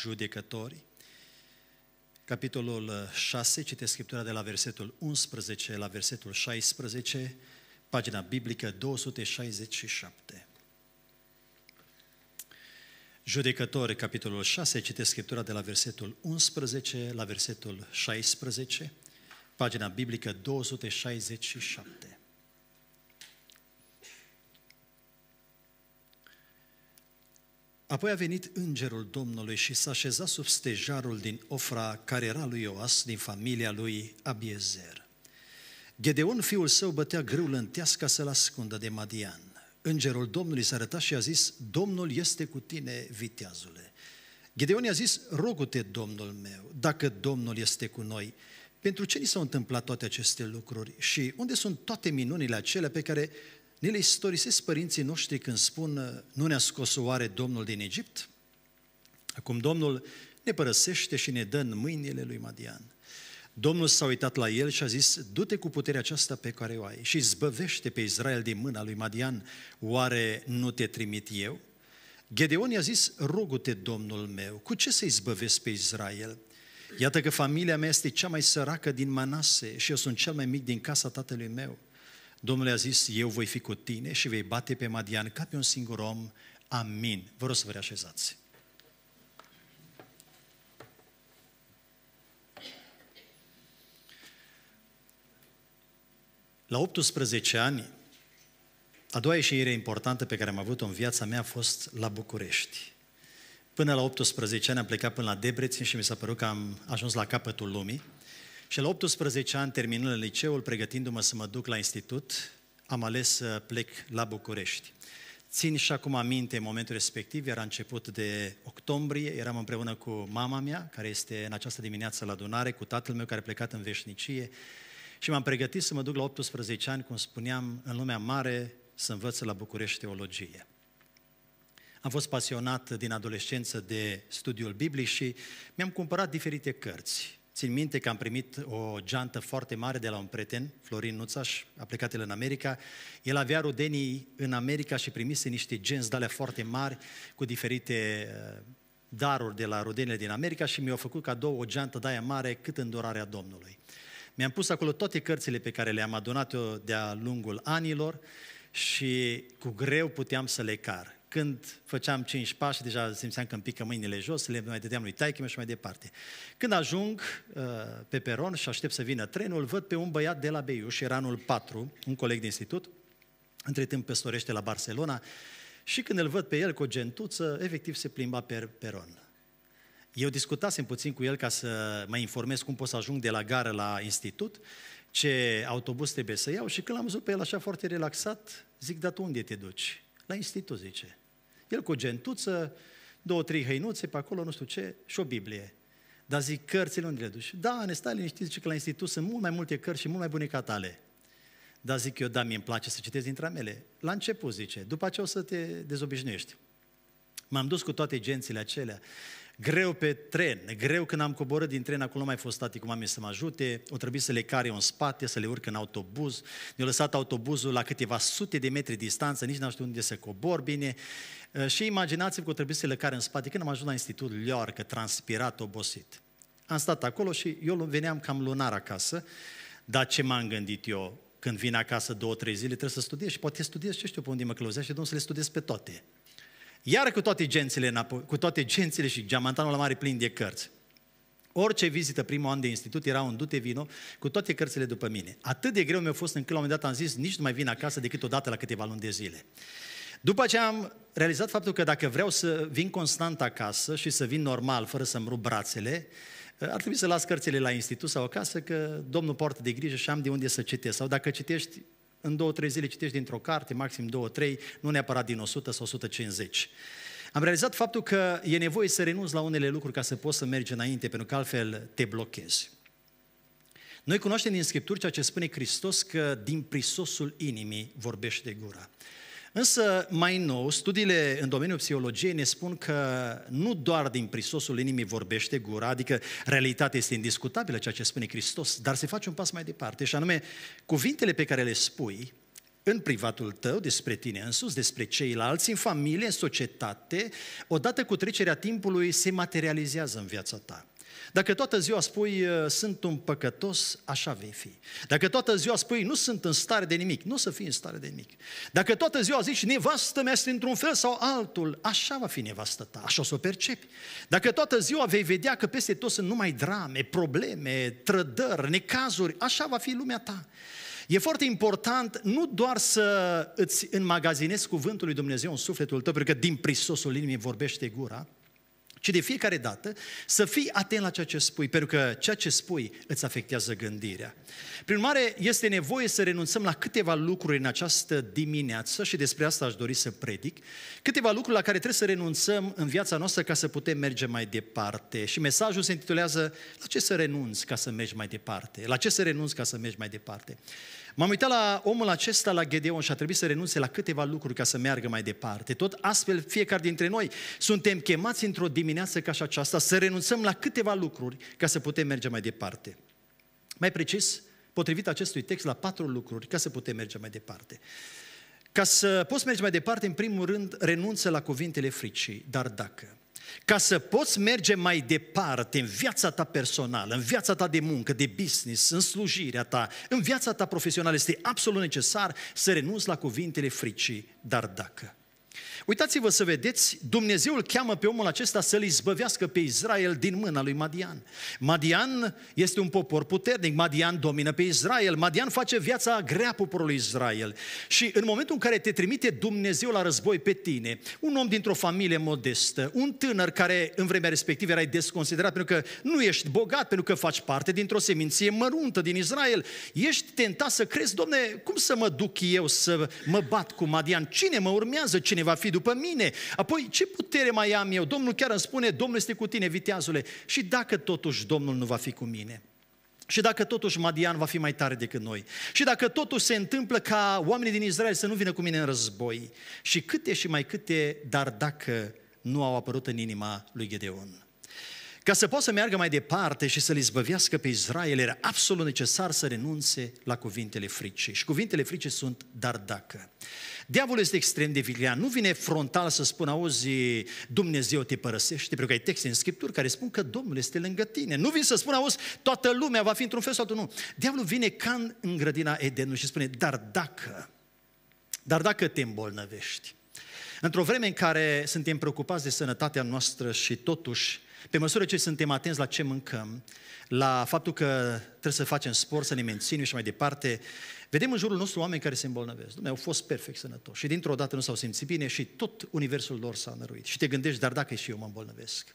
judecători. Capitolul 6, uh, citesc Scriptura de la versetul 11 la versetul 16, pagina biblică 267. Judecători, capitolul 6, citesc Scriptura de la versetul 11 la versetul 16, pagina biblică 267. Apoi a venit îngerul Domnului și s-a așezat sub stejarul din Ofra, care era lui Ioas, din familia lui Abiezer. Gedeon, fiul său, bătea greul în ca să-l ascundă de Madian. Îngerul Domnului s-a arătat și a zis, Domnul este cu tine, viteazule. Gedeon i-a zis, rogu-te, Domnul meu, dacă Domnul este cu noi, pentru ce ni s-au întâmplat toate aceste lucruri și unde sunt toate minunile acelea pe care ne le istorisesc părinții noștri când spun, ă, nu ne-a scos oare Domnul din Egipt? Acum Domnul ne părăsește și ne dă în mâinile lui Madian. Domnul s-a uitat la el și a zis, du-te cu puterea aceasta pe care o ai și zbăvește pe Israel din mâna lui Madian, oare nu te trimit eu? Gedeon i-a zis, rogu-te, Domnul meu, cu ce să-i zbăvesc pe Israel? Iată că familia mea este cea mai săracă din Manase și eu sunt cel mai mic din casa tatălui meu. Domnul a zis, eu voi fi cu tine și vei bate pe Madian ca pe un singur om. Amin. Vă rog să vă reașezați. La 18 ani, a doua ieșire importantă pe care am avut-o în viața mea a fost la București. Până la 18 ani am plecat până la Debrețin și mi s-a părut că am ajuns la capătul lumii. Și la 18 ani, terminând liceul, pregătindu-mă să mă duc la institut, am ales să plec la București. Țin și acum aminte în momentul respectiv, era început de octombrie, eram împreună cu mama mea, care este în această dimineață la adunare, cu tatăl meu care a plecat în veșnicie și m-am pregătit să mă duc la 18 ani, cum spuneam, în lumea mare, să învăț la București teologie. Am fost pasionat din adolescență de studiul biblic și mi-am cumpărat diferite cărți. Țin minte că am primit o geantă foarte mare de la un prieten, Florin Nuțaș, a plecat el în America. El avea rudenii în America și primise niște genți de foarte mari cu diferite uh, daruri de la rudenile din America și mi-au făcut cadou o geantă de mare cât îndurarea Domnului. Mi-am pus acolo toate cărțile pe care le-am adunat eu de-a lungul anilor și cu greu puteam să le car. Când făceam cinci pași, deja simțeam că îmi pică mâinile jos, le mai dădeam lui taică și mai departe. Când ajung uh, pe peron și aștept să vină trenul, văd pe un băiat de la Beiuș, era anul 4, un coleg de institut, între timp păstorește la Barcelona, și când îl văd pe el cu o gentuță, efectiv se plimba pe peron. Eu discutasem puțin cu el ca să mă informez cum pot să ajung de la gară la institut, ce autobuz trebuie să iau și când l-am văzut pe el așa foarte relaxat, zic, dar tu unde te duci? la institut, zice. El cu gentuță, două, trei hăinuțe pe acolo, nu știu ce, și o Biblie. Dar zic, cărțile unde le duci? Da, ne stai liniștit, zice că la institut sunt mult mai multe cărți și mult mai bune ca tale. Dar zic eu, da, mi îmi place să citesc dintre mele. La început, zice, după ce o să te dezobișnuiești. M-am dus cu toate gențile acelea greu pe tren, greu când am coborât din tren, acolo nu mai fost tati cu mami să mă ajute, o trebuie să le care în spate, să le urc în autobuz, mi-a lăsat autobuzul la câteva sute de metri distanță, nici n-am știut unde să cobor bine, ă, și imaginați-vă că o trebuie să le care în spate, când am ajuns la Institutul Leoarcă, transpirat, obosit. Am stat acolo și eu veneam cam lunar acasă, dar ce m-am gândit eu? Când vin acasă două, trei zile, trebuie să studiez și poate studiez, ce știu pe unde mă clăuzea și domnul să le studiez pe toate. Iar cu toate gențile, cu toate gențile și geamantanul la mare plin de cărți. Orice vizită primul an de institut era un dute vino cu toate cărțile după mine. Atât de greu mi-a fost încât la un moment dat am zis nici nu mai vin acasă decât o dată la câteva luni de zile. După ce am realizat faptul că dacă vreau să vin constant acasă și să vin normal, fără să-mi rup brațele, ar trebui să las cărțile la institut sau acasă, că Domnul poartă de grijă și am de unde să citesc. Sau dacă citești, în două, trei zile citești dintr-o carte, maxim două, trei, nu neapărat din 100 sau 150. Am realizat faptul că e nevoie să renunți la unele lucruri ca să poți să mergi înainte, pentru că altfel te blochezi. Noi cunoaștem din Scripturi ceea ce spune Hristos că din prisosul inimii vorbește gura. Însă, mai nou, studiile în domeniul psihologiei ne spun că nu doar din prisosul inimii vorbește gura, adică realitatea este indiscutabilă, ceea ce spune Hristos, dar se face un pas mai departe, și anume, cuvintele pe care le spui în privatul tău, despre tine însuți, despre ceilalți, în familie, în societate, odată cu trecerea timpului, se materializează în viața ta. Dacă toată ziua spui, uh, sunt un păcătos, așa vei fi. Dacă toată ziua spui, nu sunt în stare de nimic, nu o să fii în stare de nimic. Dacă toată ziua zici, nevastă mea este într-un fel sau altul, așa va fi nevastă ta, așa o să o percepi. Dacă toată ziua vei vedea că peste tot sunt numai drame, probleme, trădări, necazuri, așa va fi lumea ta. E foarte important nu doar să îți înmagazinezi cuvântul lui Dumnezeu în sufletul tău, pentru că din prisosul inimii vorbește gura, ci de fiecare dată să fii atent la ceea ce spui, pentru că ceea ce spui îți afectează gândirea. Prin urmare, este nevoie să renunțăm la câteva lucruri în această dimineață și despre asta aș dori să predic, câteva lucruri la care trebuie să renunțăm în viața noastră ca să putem merge mai departe. Și mesajul se intitulează La ce să renunți ca să mergi mai departe? La ce să renunți ca să mergi mai departe? M-am uitat la omul acesta, la Gedeon și a trebuit să renunțe la câteva lucruri ca să meargă mai departe. Tot astfel, fiecare dintre noi suntem chemați într-o dimineață ca și aceasta să renunțăm la câteva lucruri ca să putem merge mai departe. Mai precis, potrivit acestui text, la patru lucruri ca să putem merge mai departe. Ca să poți merge mai departe, în primul rând, renunță la cuvintele fricii, dar dacă. Ca să poți merge mai departe în viața ta personală, în viața ta de muncă, de business, în slujirea ta, în viața ta profesională, este absolut necesar să renunți la cuvintele fricii, dar dacă. Uitați-vă să vedeți, Dumnezeu îl cheamă pe omul acesta să-l izbăvească pe Israel din mâna lui Madian. Madian este un popor puternic, Madian domină pe Israel, Madian face viața grea poporului Israel. Și în momentul în care te trimite Dumnezeu la război pe tine, un om dintr-o familie modestă, un tânăr care în vremea respectivă erai desconsiderat pentru că nu ești bogat, pentru că faci parte dintr-o seminție măruntă din Israel, ești tentat să crezi, domne, cum să mă duc eu să mă bat cu Madian? Cine mă urmează? Cine va fi după mine. Apoi, ce putere mai am eu? Domnul chiar îmi spune, Domnul este cu tine, viteazule. Și dacă totuși Domnul nu va fi cu mine? Și dacă totuși Madian va fi mai tare decât noi. Și dacă totuși se întâmplă ca oamenii din Israel să nu vină cu mine în război. Și câte și mai câte, dar dacă nu au apărut în inima lui Gedeon. Ca să poată să meargă mai departe și să-l izbăvească pe Israel, era absolut necesar să renunțe la cuvintele frice. Și cuvintele frice sunt dar dacă. Diavolul este extrem de vilean. Nu vine frontal să spună, auzi, Dumnezeu te părăsește, pentru că ai texte în Scripturi care spun că Domnul este lângă tine. Nu vine să spună, auzi, toată lumea va fi într-un fel sau altul. Nu. Diavolul vine ca în grădina Edenului și spune, dar dacă, dar dacă te îmbolnăvești, Într-o vreme în care suntem preocupați de sănătatea noastră și totuși pe măsură ce suntem atenți la ce mâncăm, la faptul că trebuie să facem sport, să ne menținem și mai departe, vedem în jurul nostru oameni care se îmbolnăvesc. Dumnezeu, au fost perfect sănătoși și dintr-o dată nu s-au simțit bine și tot universul lor s-a năruit. Și te gândești, dar dacă și eu mă îmbolnăvesc?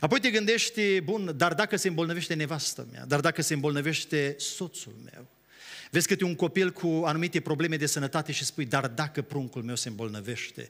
Apoi te gândești, bun, dar dacă se îmbolnăvește nevastă mea, dar dacă se îmbolnăvește soțul meu, Vezi câte un copil cu anumite probleme de sănătate și spui, dar dacă pruncul meu se îmbolnăvește?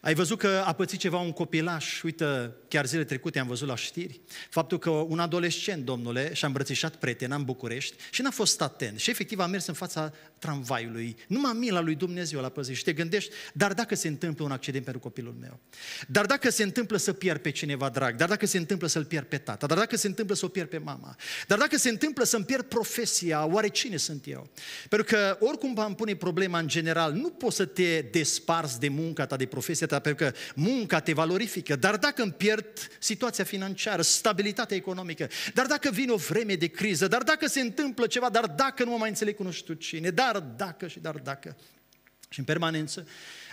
Ai văzut că a pățit ceva un copilaș, uite, chiar zile trecute am văzut la știri, faptul că un adolescent, domnule, și-a îmbrățișat prietena în București și n-a fost atent și efectiv a mers în fața tramvaiului. Numai mila lui Dumnezeu la păzit și te gândești, dar dacă se întâmplă un accident pentru copilul meu? Dar dacă se întâmplă să pierd pe cineva drag? Dar dacă se întâmplă să-l pierd pe tata? Dar dacă se întâmplă să o pierd pe mama? Dar dacă se întâmplă să-mi pierd profesia, oare cine sunt eu? Pentru că oricum am pune problema în general, nu poți să te desparți de munca ta, de profesia ta, pentru că munca te valorifică. Dar dacă îmi pierd situația financiară, stabilitatea economică, dar dacă vine o vreme de criză, dar dacă se întâmplă ceva, dar dacă nu mă mai înțeleg cu nu știu cine, dar dacă și dar dacă. Și în permanență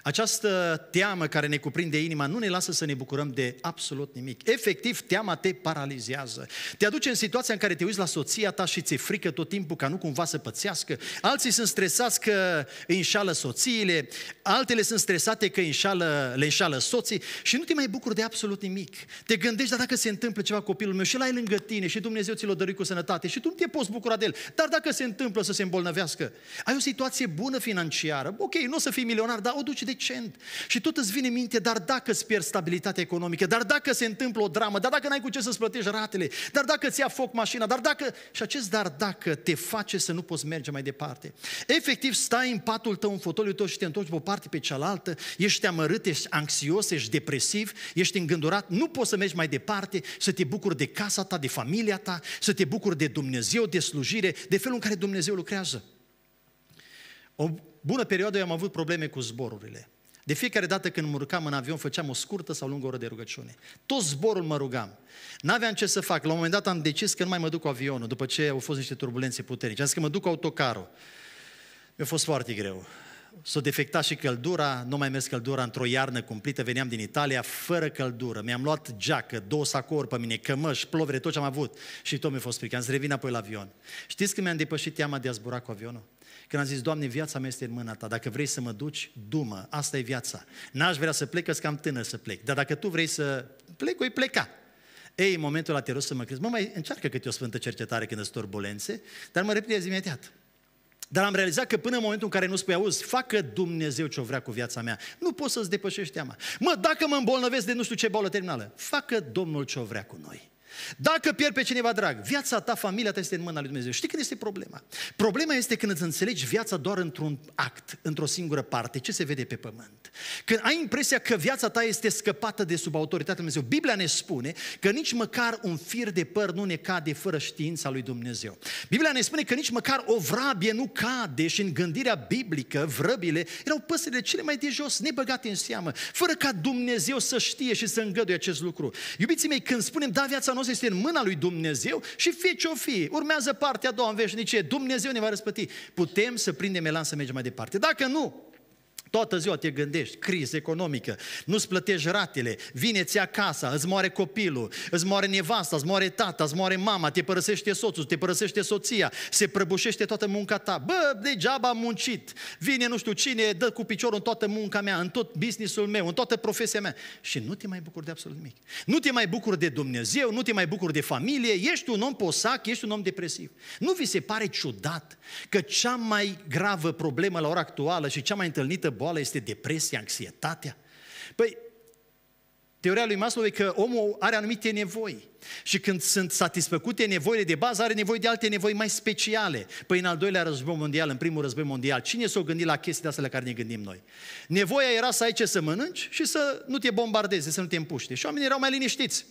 această teamă care ne cuprinde inima nu ne lasă să ne bucurăm de absolut nimic. Efectiv, teama te paralizează. Te aduce în situația în care te uiți la soția ta și ți-e frică tot timpul ca nu cumva să pățească. Alții sunt stresați că îi înșală soțiile, altele sunt stresate că înșală, le înșală soții și nu te mai bucuri de absolut nimic. Te gândești, dar dacă se întâmplă ceva copilul meu și la ai lângă tine și Dumnezeu ți-l dărui cu sănătate și tu nu te poți bucura de el, dar dacă se întâmplă să se îmbolnăvească, ai o situație bună financiară, ok, nu o să fii milionar, dar o duci de decent. Și tot îți vine minte, dar dacă îți pierzi stabilitatea economică, dar dacă se întâmplă o dramă, dar dacă n-ai cu ce să-ți plătești ratele, dar dacă ți ia foc mașina, dar dacă... Și acest dar dacă te face să nu poți merge mai departe. Efectiv, stai în patul tău, în fotoliul tău și te întorci pe o parte pe cealaltă, ești amărât, ești anxios, ești depresiv, ești îngândurat, nu poți să mergi mai departe, să te bucuri de casa ta, de familia ta, să te bucuri de Dumnezeu, de slujire, de felul în care Dumnezeu lucrează. O bună perioadă eu am avut probleme cu zborurile. De fiecare dată când mă urcam în avion, făceam o scurtă sau lungă oră de rugăciune. Tot zborul mă rugam. N-aveam ce să fac. La un moment dat am decis că nu mai mă duc cu avionul, după ce au fost niște turbulențe puternice. Am zis că mă duc cu autocarul. Mi-a fost foarte greu. S-a defectat și căldura, nu mai mers căldura într-o iarnă cumplită, veneam din Italia fără căldură. Mi-am luat geacă, două sacouri pe mine, cămăși, plovere, tot ce am avut. Și tot mi-a fost frică. Am zis, revin apoi la avion. Știți că mi-am depășit teama de a zbura cu avionul? Când a zis, Doamne, viața mea este în mâna Ta, dacă vrei să mă duci, dumă, asta e viața. N-aș vrea să plec, că cam tânăr să plec, dar dacă Tu vrei să plec, voi pleca. Ei, în momentul ăla te rog să mă crezi, mă mai încearcă câte o sfântă cercetare când îți turbulențe, dar mă azi imediat. Dar am realizat că până în momentul în care nu spui, auzi, facă Dumnezeu ce-o vrea cu viața mea. Nu poți să-ți depășești teama. Mă, dacă mă îmbolnăvesc de nu știu ce boală terminală, facă Domnul ce-o vrea cu noi. Dacă pierd pe cineva drag, viața ta, familia ta este în mâna lui Dumnezeu. Știi când este problema? Problema este când îți înțelegi viața doar într-un act, într-o singură parte, ce se vede pe pământ. Când ai impresia că viața ta este scăpată de sub autoritatea lui Dumnezeu, Biblia ne spune că nici măcar un fir de păr nu ne cade fără știința lui Dumnezeu. Biblia ne spune că nici măcar o vrabie nu cade și în gândirea biblică, vrăbile erau păsările cele mai de jos, nebăgate în seamă, fără ca Dumnezeu să știe și să îngăduie acest lucru. Iubiții mei, când spunem, da, viața noastră răspuns este în mâna lui Dumnezeu și fie ce o fi, urmează partea a doua în veșnicie, Dumnezeu ne va răspăti. Putem să prindem elan să mergem mai departe. Dacă nu, Toată ziua te gândești, criză economică, nu-ți plătești ratele, vine-ți acasă, îți moare copilul, îți moare nevasta, îți moare tata, îți moare mama, te părăsește soțul, te părăsește soția, se prăbușește toată munca ta. Bă, degeaba am muncit, vine nu știu cine, dă cu piciorul în toată munca mea, în tot businessul meu, în toată profesia mea. Și nu te mai bucuri de absolut nimic. Nu te mai bucuri de Dumnezeu, nu te mai bucuri de familie, ești un om posac, ești un om depresiv. Nu vi se pare ciudat că cea mai gravă problemă la ora actuală și cea mai întâlnită boală este depresia, anxietatea? Păi, teoria lui Maslow e că omul are anumite nevoi și când sunt satisfăcute nevoile de bază, are nevoie de alte nevoi mai speciale. Păi în al doilea război mondial, în primul război mondial, cine s a gândit la chestia asta la care ne gândim noi? Nevoia era să ai ce să mănânci și să nu te bombardeze, să nu te împuște. Și oamenii erau mai liniștiți.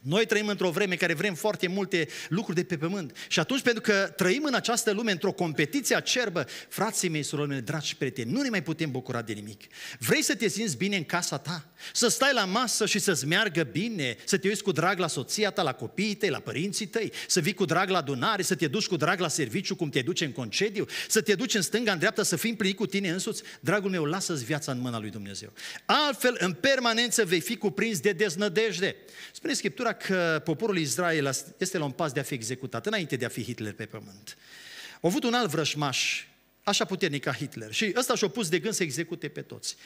Noi trăim într-o vreme care vrem foarte multe lucruri de pe pământ. Și atunci, pentru că trăim în această lume, într-o competiție acerbă, frații mei, surorile mele, dragi și prieteni, nu ne mai putem bucura de nimic. Vrei să te simți bine în casa ta? Să stai la masă și să-ți meargă bine, să te uiți cu drag la soția ta, la copiii tăi, la părinții tăi, să vii cu drag la adunare, să te duci cu drag la serviciu, cum te duci în concediu, să te duci în stânga, în dreapta, să fii împlinit cu tine însuți. Dragul meu, lasă-ți viața în mâna lui Dumnezeu. Altfel, în permanență vei fi cuprins de deznădejde. Spune Scriptura considera că poporul Israel este la un pas de a fi executat, înainte de a fi Hitler pe pământ. Au avut un alt vrășmaș, așa puternic ca Hitler, și ăsta și-a pus de gând să execute pe toți.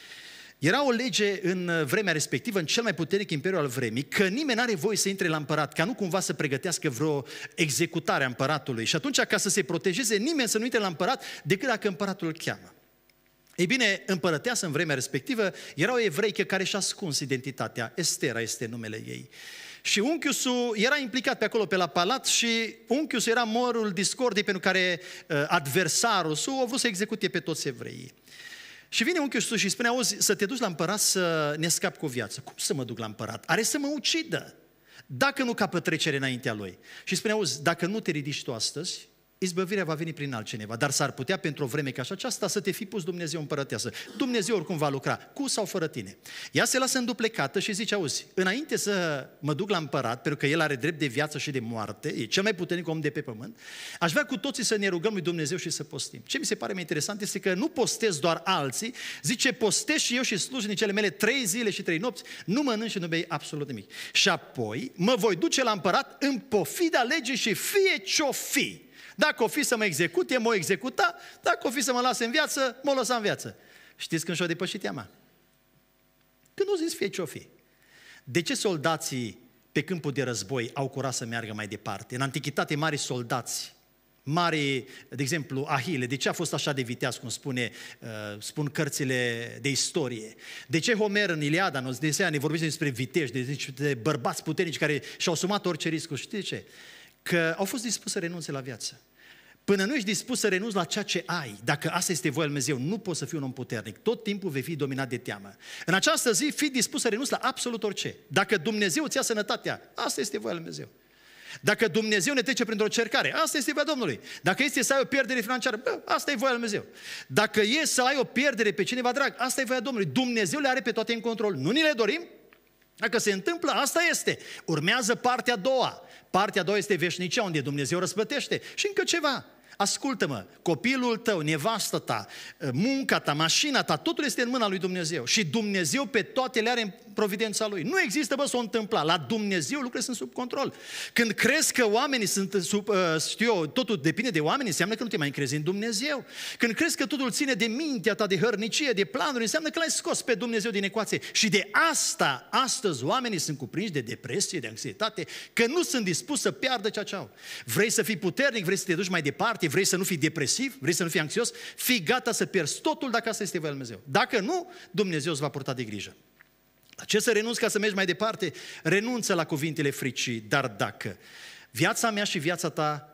Era o lege în vremea respectivă, în cel mai puternic imperiu al vremii, că nimeni nu are voie să intre la împărat, ca nu cumva să pregătească vreo executare a împăratului. Și atunci, ca să se protejeze, nimeni să nu intre la împărat decât dacă împăratul îl cheamă. Ei bine, împărăteasă în vremea respectivă era o evreică care și-a ascuns identitatea. Estera este numele ei. Și unchiusul era implicat pe acolo, pe la palat și unchiusul era morul discordii pentru care uh, adversarul său a vrut să execute pe toți evreii. Și vine unchiul său și spune, auzi, să te duci la împărat să ne scap cu viață. Cum să mă duc la împărat? Are să mă ucidă, dacă nu capă trecere înaintea lui. Și spune, auzi, dacă nu te ridici tu astăzi, izbăvirea va veni prin altcineva, dar s-ar putea pentru o vreme ca și aceasta să te fi pus Dumnezeu împărăteasă. Dumnezeu oricum va lucra, cu sau fără tine. Ea se lasă înduplecată și zice, auzi, înainte să mă duc la împărat, pentru că el are drept de viață și de moarte, e cel mai puternic om de pe pământ, aș vrea cu toții să ne rugăm lui Dumnezeu și să postim. Ce mi se pare mai interesant este că nu postez doar alții, zice, postez și eu și slujnicele mele trei zile și trei nopți, nu mănânc și nu bei absolut nimic. Și apoi mă voi duce la împărat în pofida legii și fie ce-o fi dacă o fi să mă execute, mă executa, dacă o fi să mă lase în viață, mă lăsa în viață. Știți când și-o depășit teama? Când nu zis fie ce-o fi. De ce soldații pe câmpul de război au curat să meargă mai departe? În antichitate, mari soldați, mari, de exemplu, Ahile, de ce a fost așa de viteaz, cum spune, uh, spun cărțile de istorie? De ce Homer în Iliada, în Odiseea, ne vorbește despre vitești, deci de bărbați puternici care și-au sumat orice riscuri? Știți ce? că au fost dispuși să renunțe la viață. Până nu ești dispus să renunți la ceea ce ai, dacă asta este voia lui Dumnezeu, nu poți să fii un om puternic. Tot timpul vei fi dominat de teamă. În această zi, fii dispus să renunți la absolut orice. Dacă Dumnezeu îți ia sănătatea, asta este voia lui Dumnezeu. Dacă Dumnezeu ne trece printr-o cercare, asta este voia Domnului. Dacă este să ai o pierdere financiară, bă, asta e voia lui Dumnezeu. Dacă e să ai o pierdere pe cineva drag, asta e voia Domnului. Dumnezeu le are pe toate în control. Nu ni le dorim, dacă se întâmplă, asta este. Urmează partea a doua. Partea a doua este veșnicia, unde Dumnezeu răsplătește. Și încă ceva, Ascultă-mă, copilul tău, nevastă ta, eh, munca ta, mașina ta, totul este în mâna lui Dumnezeu. Și Dumnezeu pe toate le are în providența lui. Nu există, bă, să o întâmpla. La Dumnezeu lucrurile sunt sub control. Când crezi că oamenii sunt sub, eh, știu eu, totul depinde de oameni, înseamnă că nu te mai crezi în Dumnezeu. Când crezi că totul ține de mintea ta, de hărnicie, de planuri, înseamnă că l-ai scos pe Dumnezeu din ecuație. Și de asta, astăzi, oamenii sunt cuprinși de depresie, de anxietate, că nu sunt dispuși să piardă ceea ce au. Vrei să fii puternic, vrei să te duci mai departe, Vrei să nu fii depresiv? Vrei să nu fii anxios? Fii gata să pierzi totul dacă asta este voia lui Dumnezeu. Dacă nu, Dumnezeu îți va purta de grijă. La ce să renunți ca să mergi mai departe? Renunță la cuvintele fricii, dar dacă. Viața mea și viața ta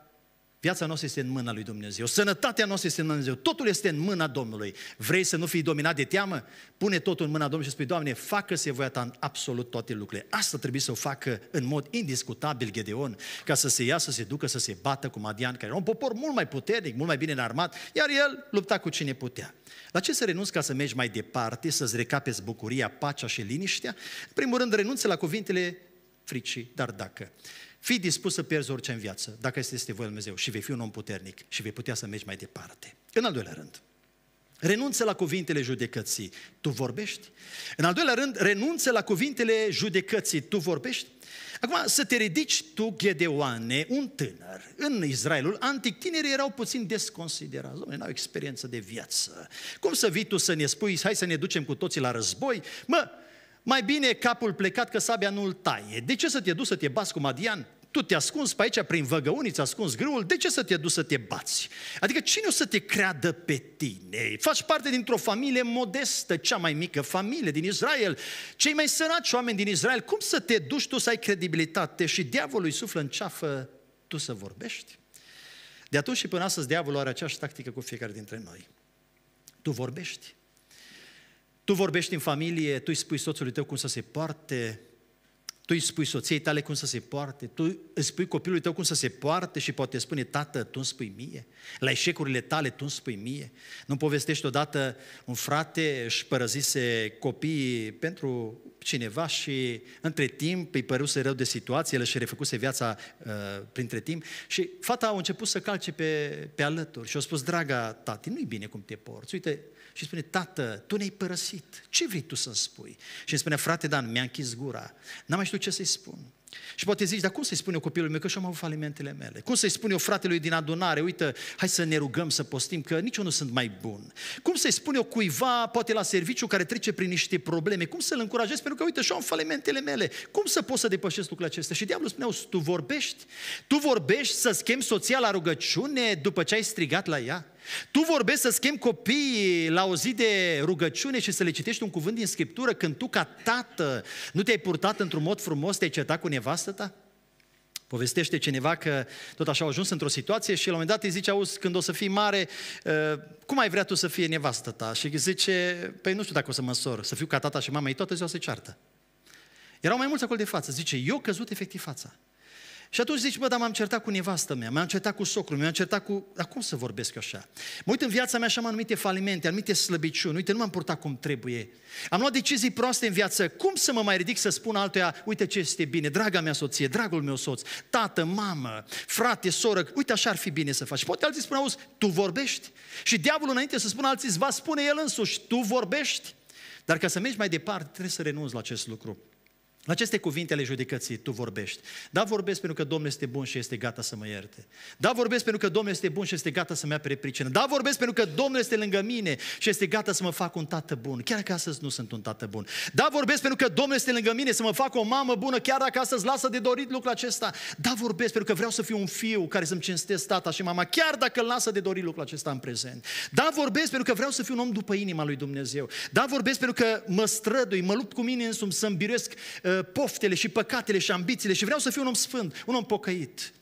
Viața noastră este în mâna lui Dumnezeu, sănătatea noastră este în mâna lui Dumnezeu, totul este în mâna Domnului. Vrei să nu fii dominat de teamă? Pune totul în mâna Domnului și spui, Doamne, facă-se voia ta în absolut toate lucrurile. Asta trebuie să o facă în mod indiscutabil Gedeon, ca să se ia, să se ducă, să se bată cu Madian, care era un popor mult mai puternic, mult mai bine înarmat, iar el lupta cu cine putea. La ce să renunți ca să mergi mai departe, să-ți recapezi bucuria, pacea și liniștea? În primul rând, renunță la cuvintele fricii, dar dacă. Fii dispus să pierzi orice în viață, dacă este, este voia Lui Dumnezeu, și vei fi un om puternic și vei putea să mergi mai departe. În al doilea rând, renunță la cuvintele judecății. Tu vorbești? În al doilea rând, renunță la cuvintele judecății. Tu vorbești? Acum, să te ridici tu, Gedeoane, un tânăr. În Israelul, antic tinerii erau puțin desconsiderați. Dom'le, n-au experiență de viață. Cum să vii tu să ne spui, hai să ne ducem cu toții la război? Mă, mai bine capul plecat că sabia nu-l taie. De ce să te duci să te bați cu Madian? Tu te ascunzi pe aici prin văgăuni, ți ascuns grâul, de ce să te duci să te bați? Adică cine o să te creadă pe tine? Faci parte dintr-o familie modestă, cea mai mică familie din Israel, cei mai săraci oameni din Israel, cum să te duci tu să ai credibilitate și diavolul suflă în ceafă tu să vorbești? De atunci și până astăzi diavolul are aceeași tactică cu fiecare dintre noi. Tu vorbești, tu vorbești în familie, tu îi spui soțului tău cum să se poarte, tu îi spui soției tale cum să se poarte, tu îi spui copilului tău cum să se poarte și poate spune, tată, tu îmi spui mie, la eșecurile tale tu îmi spui mie. Nu povestești odată un frate își părăzise copiii pentru cineva și între timp îi păruse rău de situație, el își refăcuse viața uh, printre timp și fata a început să calce pe, pe alături și a spus, draga tati, nu-i bine cum te porți, uite, și spune, tată, tu ne-ai părăsit, ce vrei tu să-mi spui? Și îmi spune, frate Dan, mi-a închis gura, n-am mai știut ce să-i spun. Și poate zici, dar cum să-i spun eu copilul meu că și-am avut falimentele mele? Cum să-i spun eu fratelui din adunare, uite, hai să ne rugăm, să postim, că nici eu nu sunt mai bun? Cum să-i spun eu cuiva, poate la serviciu, care trece prin niște probleme? Cum să-l încurajez pentru că, uite, și-am falimentele mele? Cum să pot să depășesc lucrurile acestea? Și diavolul spunea, tu vorbești? Tu vorbești să schimbi soția la rugăciune după ce ai strigat la ea? Tu vorbești să schimbi copiii la o zi de rugăciune și să le citești un cuvânt din Scriptură când tu ca tată nu te-ai purtat într-un mod frumos, te-ai certat cu nevastă ta? Povestește cineva că tot așa au ajuns într-o situație și la un moment dat îi zice, auzi, când o să fii mare, ă, cum ai vrea tu să fie nevastă ta? Și zice, păi nu știu dacă o să măsor, să fiu ca tata și mama ei, toată ziua se ceartă. Erau mai mulți acolo de față. Zice, eu căzut efectiv fața. Și atunci zici, bă, dar m-am certat cu nevastă mea, m-am certat cu socrul, m-am certat cu... Dar cum să vorbesc eu așa? Mă uit în viața mea și am anumite falimente, anumite slăbiciuni. Uite, nu m-am purtat cum trebuie. Am luat decizii proaste în viață. Cum să mă mai ridic să spun altuia, uite ce este bine, draga mea soție, dragul meu soț, tată, mamă, frate, soră, uite așa ar fi bine să faci. poate alții spun, auzi, tu vorbești? Și diavolul înainte să spună alții, va spune el însuși, tu vorbești? Dar ca să mergi mai departe, trebuie să renunți la acest lucru aceste cuvinte ale judecății tu vorbești. Da, vorbesc pentru că Domnul este bun și este gata să mă ierte. Da, vorbesc pentru că Domnul este bun și este gata să-mi apere pricină. Da, vorbesc pentru că Domnul este lângă mine și este gata să mă fac un tată bun, chiar dacă astăzi nu sunt un tată bun. Da, vorbesc pentru că Domnul este lângă mine să mă fac o mamă bună, chiar dacă astăzi lasă de dorit lucrul acesta. Da, vorbesc pentru că vreau să fiu un fiu care să-mi cinstesc tata și mama, chiar dacă lasă de dorit lucrul acesta în prezent. Da, vorbesc pentru că vreau să fiu un om după inima lui Dumnezeu. Da, vorbesc pentru că mă strădui, mă lupt cu mine însumi, să-mi Uh, poftele și păcatele și ambițiile și vreau să fiu un om sfânt, un om pocăit.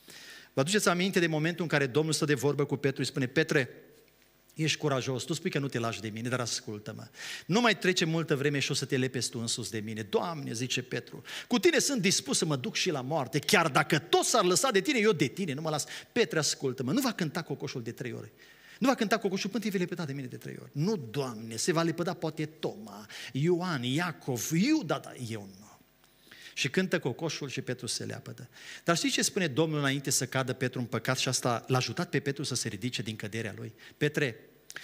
Vă aduceți aminte de momentul în care Domnul stă de vorbă cu Petru și spune, Petre, ești curajos, tu spui că nu te lași de mine, dar ascultă-mă. Nu mai trece multă vreme și o să te lepezi tu sus de mine. Doamne, zice Petru, cu tine sunt dispus să mă duc și la moarte, chiar dacă tot s-ar lăsa de tine, eu de tine, nu mă las. Petre, ascultă-mă, nu va cânta cocoșul de trei ori. Nu va cânta cocoșul până te vei lepeda de mine de trei ori. Nu, Doamne, se va lepăda poate Toma, Ioan, Iacov, Iuda, dar eu nu. Și cântă cocoșul și Petru se leapădă. Dar știi ce spune Domnul înainte să cadă Petru în păcat și asta l-a ajutat pe Petru să se ridice din căderea lui? Petre,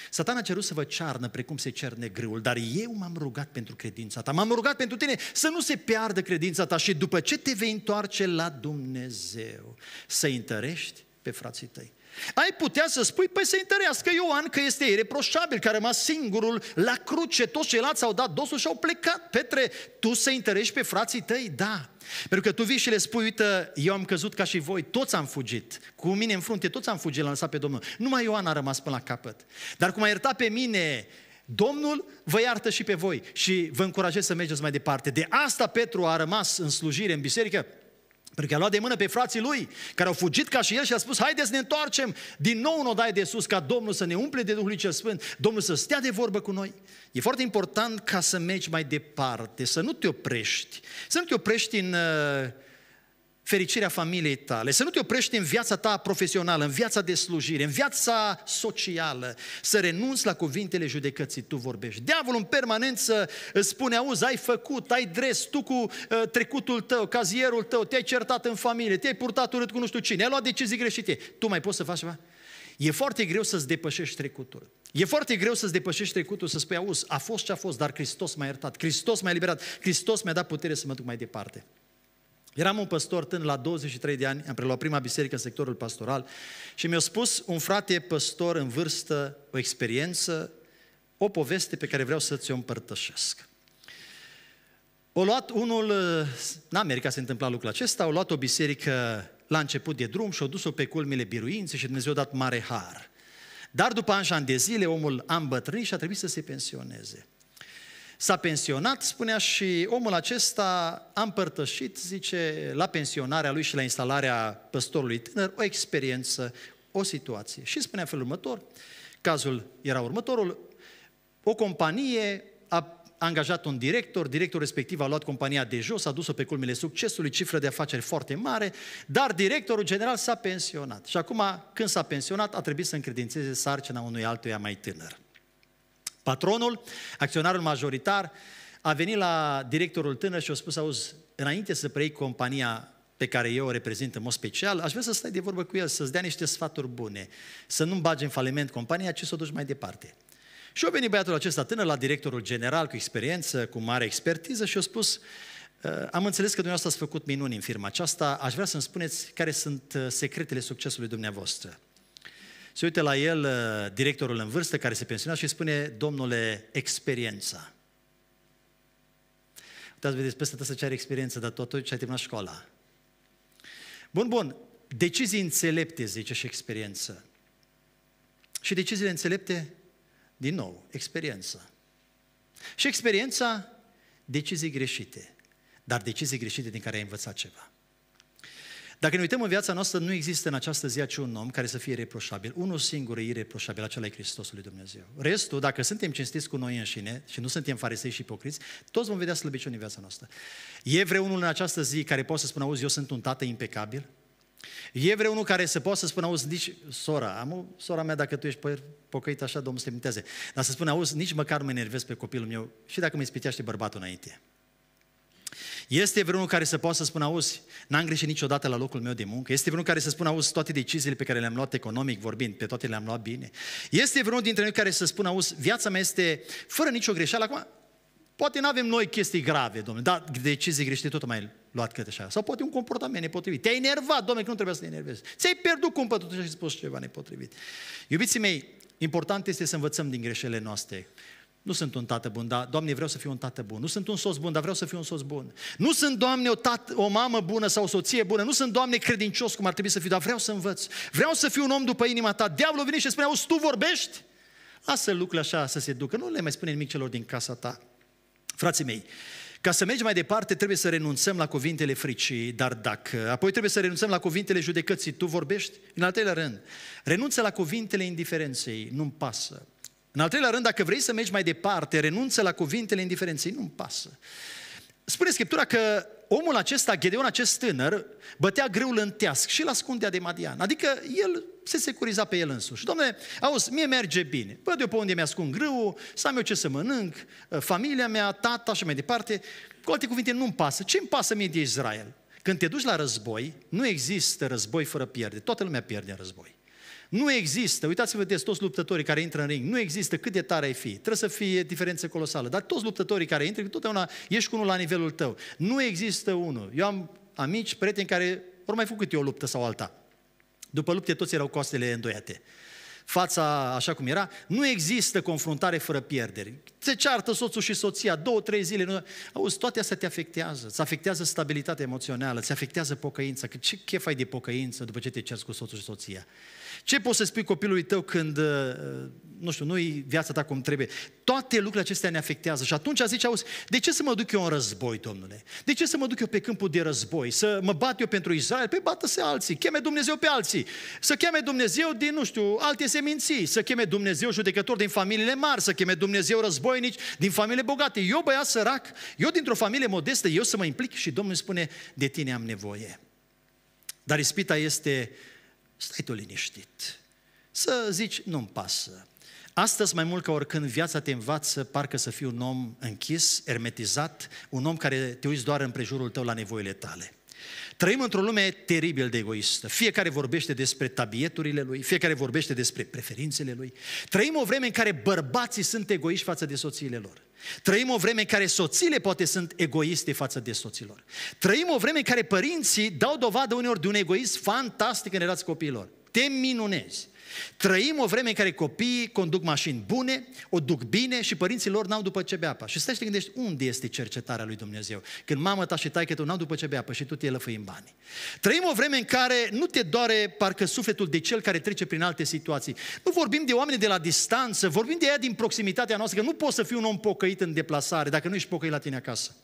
Satan a cerut să vă cearnă precum se cerne greul, dar eu m-am rugat pentru credința ta, m-am rugat pentru tine să nu se piardă credința ta și după ce te vei întoarce la Dumnezeu, să întărești pe frații tăi. Ai putea să spui, păi să întărească Ioan că este ireproșabil, că a rămas singurul la cruce, toți ceilalți au dat dosul și au plecat. Petre, tu să întărești pe frații tăi? Da. Pentru că tu vii și le spui, uite, eu am căzut ca și voi, toți am fugit. Cu mine în frunte, toți am fugit, l-am lăsat pe Domnul. Numai Ioan a rămas până la capăt. Dar cum a iertat pe mine, Domnul vă iartă și pe voi și vă încurajez să mergeți mai departe. De asta Petru a rămas în slujire, în biserică, pentru că a luat de mână pe frații lui, care au fugit ca și el și a spus, haideți să ne întoarcem din nou în odaie de sus, ca Domnul să ne umple de Duhul cel Sfânt, Domnul să stea de vorbă cu noi. E foarte important ca să mergi mai departe, să nu te oprești, să nu te oprești în uh, fericirea familiei tale, să nu te oprești în viața ta profesională, în viața de slujire, în viața socială, să renunți la cuvintele judecății, tu vorbești. Diavolul în permanență îți spune, auzi, ai făcut, ai dres, tu cu uh, trecutul tău, cazierul tău, te-ai certat în familie, te-ai purtat urât cu nu știu cine, ai luat decizii greșite, tu mai poți să faci ceva? E foarte greu să-ți depășești trecutul. E foarte greu să-ți depășești trecutul, să spui, auzi, a fost ce a fost, dar Hristos m-a iertat, Hristos m-a eliberat, Hristos mi-a dat putere să mă duc mai departe. Eram un păstor tânăr, la 23 de ani, am preluat prima biserică în sectorul pastoral și mi-a spus un frate păstor în vârstă o experiență, o poveste pe care vreau să ți-o împărtășesc. O luat unul, în America se întâmpla lucrul acesta, o luat o biserică la început de drum și o dus-o pe culmile biruinței și Dumnezeu a dat mare har. Dar după ani și ani de zile, omul a îmbătrânit și a trebuit să se pensioneze. S-a pensionat, spunea, și omul acesta a împărtășit, zice, la pensionarea lui și la instalarea păstorului tânăr, o experiență, o situație. Și spunea felul următor, cazul era următorul, o companie a angajat un director, directorul respectiv a luat compania de jos, a dus-o pe culmile succesului, cifră de afaceri foarte mare, dar directorul general s-a pensionat. Și acum, când s-a pensionat, a trebuit să încredințeze sarcina unui altuia mai tânăr. Patronul, acționarul majoritar, a venit la directorul tânăr și a spus, auzi, înainte să preiei compania pe care eu o reprezint în mod special, aș vrea să stai de vorbă cu el, să-ți dea niște sfaturi bune, să nu-mi bagi în faliment compania, ci să o duci mai departe. Și a venit băiatul acesta tânăr la directorul general cu experiență, cu mare expertiză și a spus, ă, am înțeles că dumneavoastră ați făcut minuni în firma aceasta, aș vrea să-mi spuneți care sunt ă, secretele succesului dumneavoastră. Se uită la el uh, directorul în vârstă care se pensionează și spune, domnule, experiența. Uitați, vedeți, peste tot să ceară experiență, dar tot ce ai terminat școala. Bun, bun, decizii înțelepte, zice și experiență. Și deciziile înțelepte, din nou, experiență. Și experiența, decizii greșite. Dar decizii greșite din care ai învățat ceva. Dacă ne uităm în viața noastră, nu există în această zi un om care să fie reproșabil. Unul singur e reproșabil, acela e Hristosul lui Dumnezeu. Restul, dacă suntem cinstiți cu noi înșine și nu suntem farisei și ipocriți, toți vom vedea slăbiciuni în viața noastră. E vreunul în această zi care poate să spună, auzi, eu sunt un tată impecabil? E vreunul care să poată să spună, auzi, nici sora, am o, sora mea, dacă tu ești pocăit așa, Domnul se te minteze, dar să spună, auzi, nici măcar nu mă enervez pe copilul meu și dacă mi ispitește bărbatul înainte. Este vreunul care să poată să spună, auzi, n-am greșit niciodată la locul meu de muncă. Este vreunul care să spună, auzi, toate deciziile pe care le-am luat economic vorbind, pe toate le-am luat bine. Este vreunul dintre noi care să spună, auzi, viața mea este fără nicio greșeală. Acum, poate nu avem noi chestii grave, domnule, dar decizii greșite tot mai luat câte așa. Sau poate un comportament nepotrivit. Te-ai enervat, domnule, că nu trebuia să te enervezi. Ți-ai pierdut totuși și ai spus ceva nepotrivit. Iubiții mei, important este să învățăm din greșelile noastre. Nu sunt un tată bun, dar, Doamne, vreau să fiu un tată bun. Nu sunt un sos bun, dar vreau să fiu un sos bun. Nu sunt, Doamne, o, tată, o mamă bună sau o soție bună. Nu sunt, Doamne, credincios cum ar trebui să fiu, dar vreau să învăț. Vreau să fiu un om după inima ta. Diavolul vine și spune, auzi, tu vorbești? Lasă lucrurile așa să se ducă. Nu le mai spune nimic celor din casa ta. Frații mei, ca să mergi mai departe, trebuie să renunțăm la cuvintele fricii, dar dacă. Apoi trebuie să renunțăm la cuvintele judecății. Tu vorbești? În al treilea rând, renunță la cuvintele indiferenței. Nu-mi pasă. În al treilea rând, dacă vrei să mergi mai departe, renunță la cuvintele indiferenței. Nu-mi pasă. Spune Scriptura că omul acesta, Gedeon acest tânăr, bătea greul în teasc și îl ascundea de Madian. Adică el se securiza pe el însuși. Domnule, auzi, mie merge bine. Văd eu pe unde mi-ascund greul, să am eu ce să mănânc, eh, familia mea, tata și mai departe. Cu alte cuvinte, nu-mi pasă. Ce-mi pasă mie de Israel? Când te duci la război, nu există război fără pierde. Toată lumea pierde în război. Nu există, uitați-vă, vedeți toți luptătorii care intră în ring, nu există cât de tare ai fi, trebuie să fie diferență colosală, dar toți luptătorii care intră, totdeauna ești cu unul la nivelul tău. Nu există unul. Eu am amici, prieteni care ori mai făcut eu o luptă sau alta. După lupte toți erau coastele îndoiate fața așa cum era, nu există confruntare fără pierderi. Se ceartă soțul și soția, două, trei zile. Nu... Auzi, toate astea te afectează. Îți afectează stabilitatea emoțională, îți afectează pocăința. Că ce chef ai de pocăință după ce te cerți cu soțul și soția? Ce poți să spui copilului tău când, uh, nu știu, nu-i viața ta cum trebuie? Toate lucrurile acestea ne afectează. Și atunci zice, auzi, de ce să mă duc eu în război, domnule? De ce să mă duc eu pe câmpul de război? Să mă bat eu pentru Israel? Păi bată-se alții, cheme Dumnezeu pe alții. Să cheme Dumnezeu din, nu știu, alte seminții. Să cheme Dumnezeu judecător din familiile mari. Să cheme Dumnezeu războinici din familiile bogate. Eu, băiat sărac, eu dintr-o familie modestă, eu să mă implic și Domnul spune, de tine am nevoie. Dar ispita este uh, stai tu liniștit. Să zici, nu-mi pasă. Astăzi, mai mult ca oricând, viața te învață parcă să fii un om închis, ermetizat, un om care te uiți doar în prejurul tău la nevoile tale. Trăim într-o lume teribil de egoistă. Fiecare vorbește despre tabieturile lui, fiecare vorbește despre preferințele lui. Trăim o vreme în care bărbații sunt egoiști față de soțiile lor. Trăim o vreme în care soțiile poate sunt egoiste față de soților. Trăim o vreme în care părinții dau dovadă uneori de un egoist fantastic în relația copiilor. Te minunezi. Trăim o vreme în care copiii conduc mașini bune, o duc bine și părinții lor n-au după ce bea apa. Și stai și te gândești unde este cercetarea lui Dumnezeu. Când mamă ta și taică tu n-au după ce bea apă și tu te lăfăi în bani. Trăim o vreme în care nu te doare parcă sufletul de cel care trece prin alte situații. Nu vorbim de oameni de la distanță, vorbim de ea din proximitatea noastră, că nu poți să fii un om pocăit în deplasare dacă nu ești pocăit la tine acasă.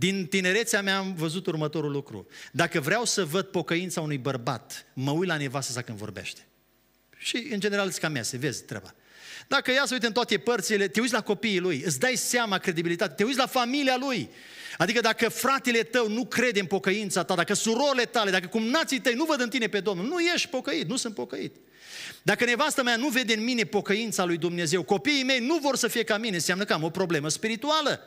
Din tinerețea mea am văzut următorul lucru. Dacă vreau să văd pocăința unui bărbat, mă uit la nevastă sa când vorbește. Și, în general, îți mea, se vezi treaba. Dacă ea se uită în toate părțile, te uiți la copiii lui, îți dai seama credibilitatea, te uiți la familia lui. Adică dacă fratele tău nu crede în pocăința ta, dacă surorile tale, dacă cum nații tăi nu văd în tine pe Domnul, nu ești pocăit, nu sunt pocăit. Dacă nevastă mea nu vede în mine pocăința lui Dumnezeu, copiii mei nu vor să fie ca mine, înseamnă că am o problemă spirituală.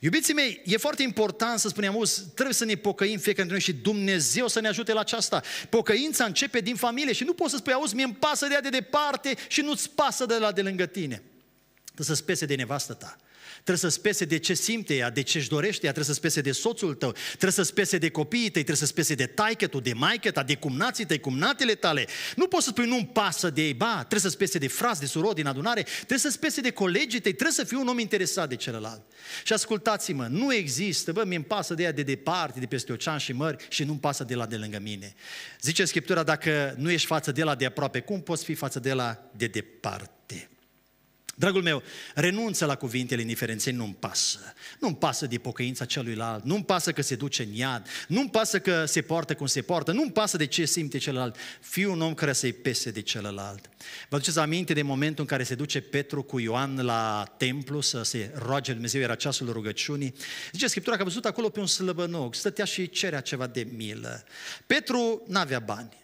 Iubiții mei, e foarte important să spunem, auzi, trebuie să ne pocăim fiecare dintre noi și Dumnezeu să ne ajute la aceasta. Pocăința începe din familie și nu poți să spui, auzi, mi-e îmi pasă de ea de departe și nu-ți pasă de la de lângă tine. Trebuie să spese de nevastă ta. Trebuie să spese de ce simte ea, de ce își dorește ea, trebuie să spese de soțul tău, trebuie să spese de copiii tăi, trebuie să spese de taică de maică ta, de cumnații tăi, cumnatele tale. Nu poți să spui nu-mi pasă de ei, ba, trebuie să spese de frați, de surori din adunare, trebuie să spese de colegii tăi, trebuie să fii un om interesat de celălalt. Și ascultați-mă, nu există, bă, mi mi pasă de ea de departe, de peste ocean și mări și nu-mi pasă de la de lângă mine. Zice Scriptura, dacă nu ești față de la de aproape, cum poți fi față de la de departe? Dragul meu, renunță la cuvintele indiferenței, nu-mi pasă. Nu-mi pasă de pocăința celuilalt, nu-mi pasă că se duce în iad, nu-mi pasă că se poartă cum se poartă, nu-mi pasă de ce simte celălalt. Fii un om care să-i pese de celălalt. Vă aduceți aminte de momentul în care se duce Petru cu Ioan la templu să se roage Dumnezeu, era ceasul rugăciunii. Zice Scriptura că a văzut acolo pe un slăbănog, stătea și cerea ceva de milă. Petru n-avea bani.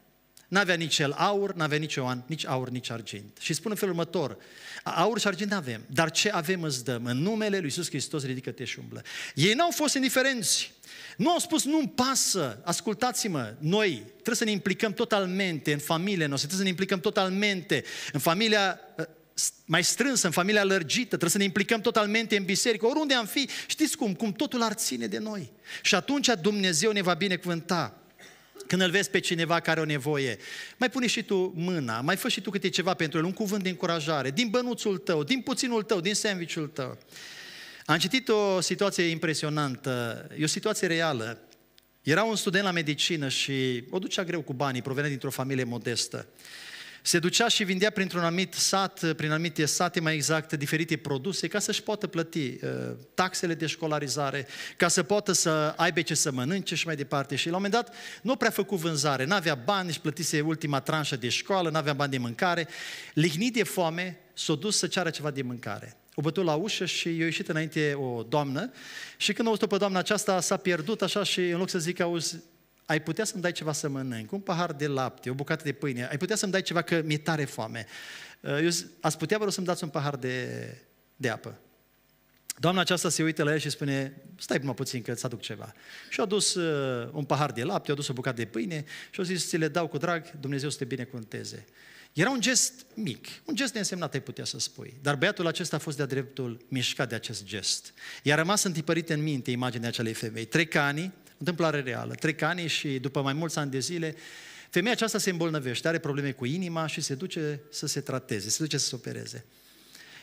N-avea nici el aur, n-avea nici Ioan, nici aur, nici argint. Și spun în felul următor, aur și argint avem, dar ce avem îți dăm. În numele Lui Iisus Hristos ridică-te și umblă. Ei n-au fost indiferenți. Nu au spus, nu-mi pasă, ascultați-mă, noi trebuie să ne implicăm totalmente în familie noastră, trebuie să ne implicăm totalmente în familia ă, mai strânsă, în familia lărgită, trebuie să ne implicăm totalmente în biserică, oriunde am fi, știți cum, cum totul ar ține de noi. Și atunci Dumnezeu ne va binecuvânta. Când îl vezi pe cineva care are o nevoie, mai pune și tu mâna, mai fă și tu câte ceva pentru el, un cuvânt de încurajare, din bănuțul tău, din puținul tău, din sandvișul tău. Am citit o situație impresionantă, e o situație reală. Era un student la medicină și o ducea greu cu banii, provenea dintr-o familie modestă. Se ducea și vindea printr-un anumit sat, prin anumite sate mai exact, diferite produse ca să-și poată plăti uh, taxele de școlarizare, ca să poată să aibă ce să mănânce și mai departe. Și la un moment dat nu prea făcut vânzare, n-avea bani, își plătise ultima tranșă de școală, n-avea bani de mâncare. Lignit de foame, s-a dus să ceară ceva de mâncare. O bătut la ușă și i-a ieșit înainte o doamnă și când a auzit pe doamna aceasta s-a pierdut așa și în loc să zică, auzi, ai putea să-mi dai ceva să mănânc, un pahar de lapte, o bucată de pâine, ai putea să-mi dai ceva că mi-e tare foame. Uh, eu, ați putea, vă rog, să-mi dați un pahar de, de apă. Doamna aceasta se uită la el și spune, stai mă puțin că îți aduc ceva. Și-a dus uh, un pahar de lapte, a dus o bucată de pâine și-a zis, ți le dau cu drag, Dumnezeu să te binecuvânteze. Era un gest mic, un gest neînsemnat ai putea să spui, dar băiatul acesta a fost de-a dreptul mișcat de acest gest. I-a rămas întipărit în minte imaginea acelei femei. Trei cani, Întâmplare reală. Trec ani și după mai mulți ani de zile, femeia aceasta se îmbolnăvește, are probleme cu inima și se duce să se trateze, se duce să se opereze.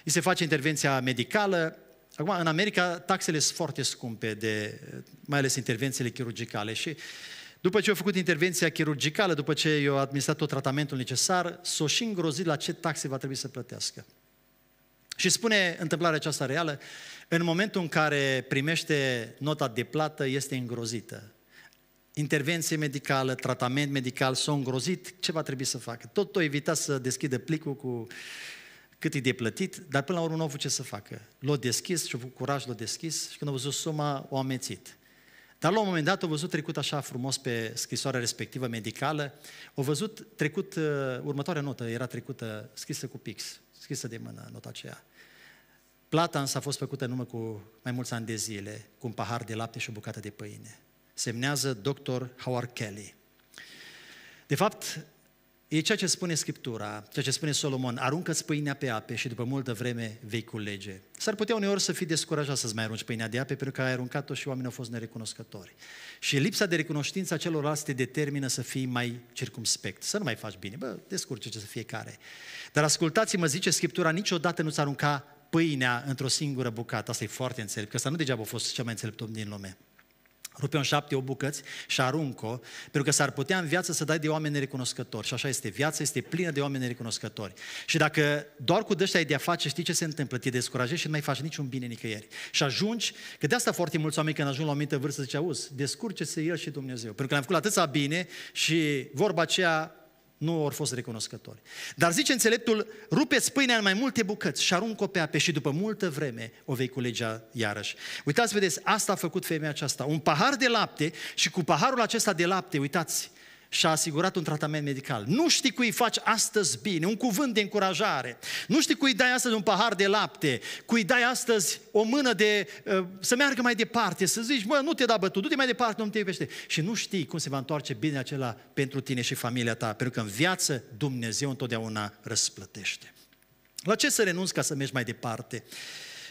Îi se face intervenția medicală, Acum, în America, taxele sunt foarte scumpe, de, mai ales intervențiile chirurgicale și după ce au făcut intervenția chirurgicală, după ce i-au administrat tot tratamentul necesar, s-o și îngrozit la ce taxe va trebui să plătească. Și spune întâmplarea aceasta reală, în momentul în care primește nota de plată, este îngrozită. Intervenție medicală, tratament medical, s-a îngrozit, ce va trebui să facă? Tot o evita să deschidă plicul cu cât e de plătit, dar până la urmă nu avut ce să facă. L-a deschis și a avut curaj, l-a deschis și când a văzut suma, o amețit. Dar la un moment dat o văzut trecut așa frumos pe scrisoarea respectivă medicală, o văzut trecut, uh, următoarea notă era trecută, scrisă cu pix scrisă de mână nota aceea. Plata însă a fost făcută în urmă cu mai mulți ani de zile, cu un pahar de lapte și o bucată de pâine. Semnează Dr. Howard Kelly. De fapt, E ceea ce spune Scriptura, ceea ce spune Solomon, aruncă-ți pâinea pe ape și după multă vreme vei culege. S-ar putea uneori să fii descurajat să-ți mai arunci pâinea de ape, pentru că ai aruncat-o și oamenii au fost nerecunoscători. Și lipsa de recunoștință a celorlalți te determină să fii mai circumspect, să nu mai faci bine, bă, descurce ce să fiecare. Dar ascultați-mă, zice Scriptura, niciodată nu-ți arunca pâinea într-o singură bucată. Asta e foarte înțelept, că asta nu degeaba a fost cel mai înțelept om din lume rupe în șapte o bucăți și arunc-o, pentru că s-ar putea în viață să dai de oameni recunoscători. Și așa este, viața este plină de oameni recunoscători. Și dacă doar cu dăștia ai de-a face, știi ce se întâmplă, te descurajezi și nu mai faci niciun bine nicăieri. Și ajungi, că de asta foarte mulți oameni când ajung la o anumită vârstă zice, auzi, descurce-se El și Dumnezeu. Pentru că am făcut atâția bine și vorba aceea nu au fost recunoscători. Dar zice înțeleptul, rupeți pâinea în mai multe bucăți și aruncă pe ape și după multă vreme o vei culegea iarăși. Uitați, vedeți, asta a făcut femeia aceasta, un pahar de lapte și cu paharul acesta de lapte, uitați, și-a asigurat un tratament medical. Nu știi cui faci astăzi bine, un cuvânt de încurajare. Nu știi cui dai astăzi un pahar de lapte, cui dai astăzi o mână de uh, să meargă mai departe, să zici, mă, nu te da bătut, du-te mai departe, nu te iubește. Și nu știi cum se va întoarce bine acela pentru tine și familia ta, pentru că în viață Dumnezeu întotdeauna răsplătește. La ce să renunți ca să mergi mai departe?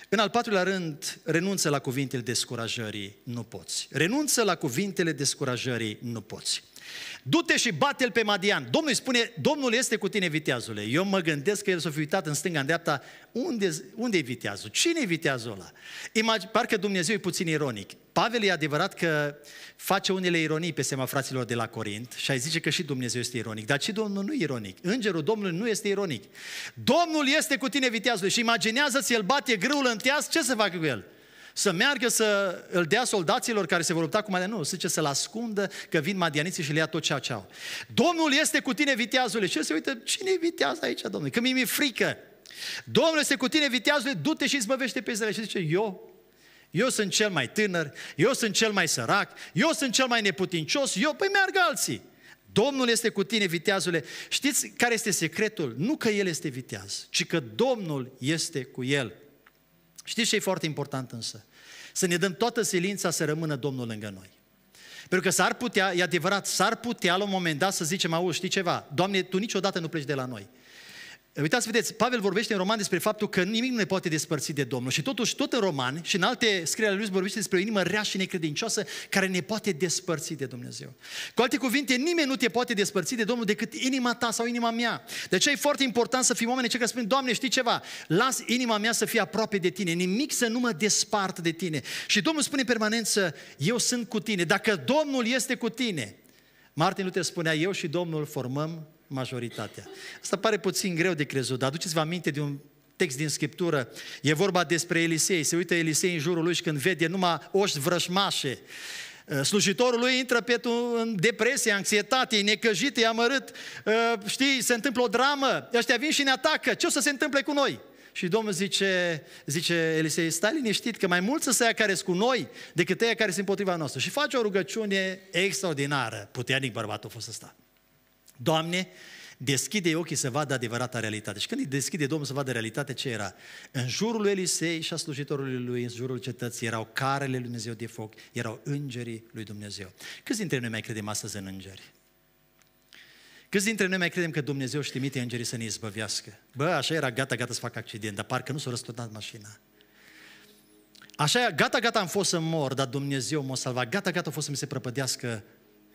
În al patrulea rând, renunță la cuvintele descurajării, nu poți. Renunță la cuvintele descurajării, nu poți. Du-te și bate-l pe Madian. Domnul îi spune, Domnul este cu tine viteazule. Eu mă gândesc că el s-a fi uitat în stânga, în dreapta. Unde, unde e viteazul? Cine e viteazul ăla? Imagine, parcă Dumnezeu e puțin ironic. Pavel e adevărat că face unele ironii pe seama fraților de la Corint și ai zice că și Dumnezeu este ironic, dar și Domnul nu e ironic. Îngerul Domnului nu este ironic. Domnul este cu tine viteazul și imaginează-ți el bate grâul în teas, ce să facă cu el? Să meargă să îl dea soldaților care se vor lupta cu Madian. Nu, zice să-l ascundă că vin madianiții și le ia tot ceea ce au. Domnul este cu tine, viteazule. Și el se uită, cine e viteaz aici, domnule? Că mi-e frică. Domnul este cu tine, viteazule, du-te și zbăvește pe Israel. Și zice, eu eu sunt cel mai tânăr, eu sunt cel mai sărac, eu sunt cel mai neputincios, eu, păi meargă alții. Domnul este cu tine, viteazule. Știți care este secretul? Nu că El este viteaz, ci că Domnul este cu El. Știți ce e foarte important însă? Să ne dăm toată silința să rămână Domnul lângă noi. Pentru că s-ar putea, e adevărat, s-ar putea la un moment dat să zicem, auzi, știi ceva, Doamne, Tu niciodată nu pleci de la noi. Uitați, vedeți, Pavel vorbește în Roman despre faptul că nimic nu ne poate despărți de Domnul și totuși tot în Roman și în alte scrieri ale lui vorbește despre o inimă rea și necredincioasă care ne poate despărți de Dumnezeu. Cu alte cuvinte, nimeni nu te poate despărți de Domnul decât inima ta sau inima mea. De aceea e foarte important să fim oameni cei care spun, Doamne, știi ceva, las inima mea să fie aproape de Tine, nimic să nu mă despart de Tine. Și Domnul spune în permanență, eu sunt cu Tine. Dacă Domnul este cu Tine, Martin Luther spunea, eu și Domnul formăm majoritatea. Asta pare puțin greu de crezut, dar aduceți-vă aminte de un text din Scriptură. E vorba despre Elisei. Se uită Elisei în jurul lui și când vede numai oști vrășmașe. Uh, slujitorul lui intră pe tu în depresie, anxietate, e necăjit, e amărât, uh, știi, se întâmplă o dramă, ăștia vin și ne atacă, ce o să se întâmple cu noi? Și Domnul zice, zice Elisei, stai liniștit că mai mulți sunt aia care sunt cu noi decât aia care sunt împotriva noastră. Și face o rugăciune extraordinară, puternic bărbatul a fost ăsta. Doamne, deschide ochii să vadă adevărata realitate. Și când îi deschide Domnul să vadă realitatea, ce era? În jurul lui Elisei și a slujitorului lui, în jurul cetății, erau carele lui Dumnezeu de foc, erau îngerii lui Dumnezeu. Câți dintre noi mai credem astăzi în îngeri? Câți dintre noi mai credem că Dumnezeu își trimite îngerii să ne izbăvească? Bă, așa era gata, gata să fac accident, dar parcă nu s-a răsturnat mașina. Așa, gata, gata am fost să mor, dar Dumnezeu m-a salvat. Gata, gata a fost să mi se prăpădească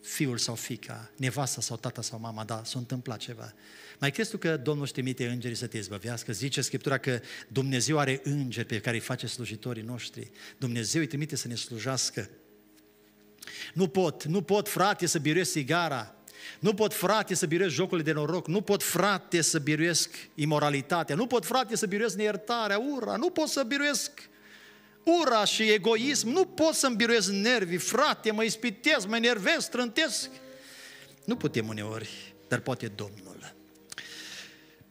fiul sau fica, nevasta sau tata sau mama, da, s-a întâmplat ceva. Mai crezi tu că Domnul își trimite îngerii să te izbăvească? Zice Scriptura că Dumnezeu are îngeri pe care îi face slujitorii noștri. Dumnezeu îi trimite să ne slujească. Nu pot, nu pot, frate, să biruiesc sigara. Nu pot, frate, să biruiesc jocurile de noroc. Nu pot, frate, să biruiesc imoralitatea. Nu pot, frate, să biruiesc neiertarea, ura. Nu pot să biruiesc ura și egoism, nu pot să-mi biruiesc nervii, frate, mă ispitez, mă enervez, strântesc. Nu putem uneori, dar poate Domnul.